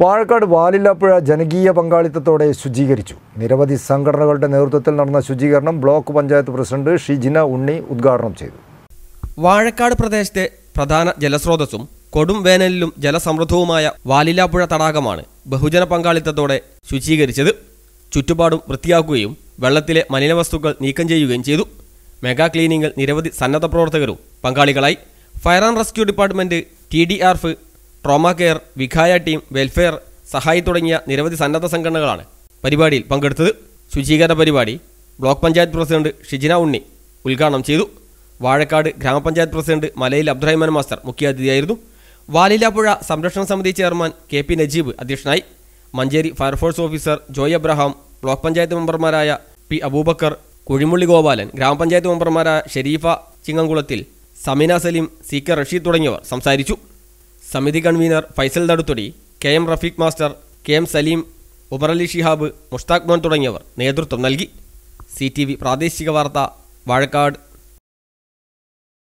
വാഴക്കാട് വാലില്ലാപ്പുഴ ജനകീയ പങ്കാളിത്തത്തോടെ ശുചീകരിച്ചു നിരവധി സംഘടനകളുടെ നേതൃത്വത്തിൽ നടന്ന ശുചീകരണം ബ്ലോക്ക് പഞ്ചായത്ത് പ്രസിഡന്റ് ഷിജിന ഉണ്ണി ഉദ്ഘാടനം ചെയ്തു വാഴക്കാട് പ്രദേശത്തെ പ്രധാന ജലസ്രോതസ്സും കൊടും വേനലിലും ജലസമൃദ്ധവുമായ വാലില്ലാപ്പുഴ തടാകമാണ് ബഹുജന പങ്കാളിത്തത്തോടെ ശുചീകരിച്ചത് ചുറ്റുപാടും വൃത്തിയാക്കുകയും വെള്ളത്തിലെ മലിനവസ്തുക്കൾ നീക്കം ചെയ്യുകയും ചെയ്തു മെഗാ ക്ലീനിങ്ങിൽ നിരവധി സന്നദ്ധ പ്രവർത്തകരും പങ്കാളികളായി fire and rescue department T D R F trauma care Vikhaya team welfare Sahay തുടങ്ങിയ നിരവധി സന്നദ്ധ സംഘടനകളാണ് പരിപാടിയിൽ പങ്കെടുത്തത് ശുചീകരണ പരിപാടി ബ്ലോക്ക് പഞ്ചായത്ത് പ്രസിഡന്റ് ഷിജിന ഉണ്ണി ഉദ്ഘാടനം ചെയ്തു വാഴക്കാട് ഗ്രാമപഞ്ചായത്ത് പ്രസിഡന്റ് മലയിൽ അബ്ദുറഹിമാൻ മാസ്റ്റർ മുഖ്യാതിഥിയായിരുന്നു വാലിലാപ്പുഴ സംരക്ഷണ സമിതി ചെയർമാൻ കെ പി നജീബ് അധ്യക്ഷനായി Manjeri fire force officer Joy Abraham block panchayat മെമ്പർമാരായ പി അബൂബക്കർ കുഴിമുള്ളി ഗോപാലൻ ഗ്രാമപഞ്ചായത്ത് മെമ്പർമാരായ ഷെരീഫ ചിങ്ങംകുളത്തിൽ സമീന സലീം സി കെ റഷീദ് തുടങ്ങിയവർ സംസാരിച്ചു സമിതി convener Faisal Thaduthodi K M Rafeeq master K M Saleem Ubarali Shihab Mushtaq Mon തുടങ്ങിയവർ നേതൃത്വം നൽകി സി പ്രാദേശിക വാർത്ത വാഴക്കാട്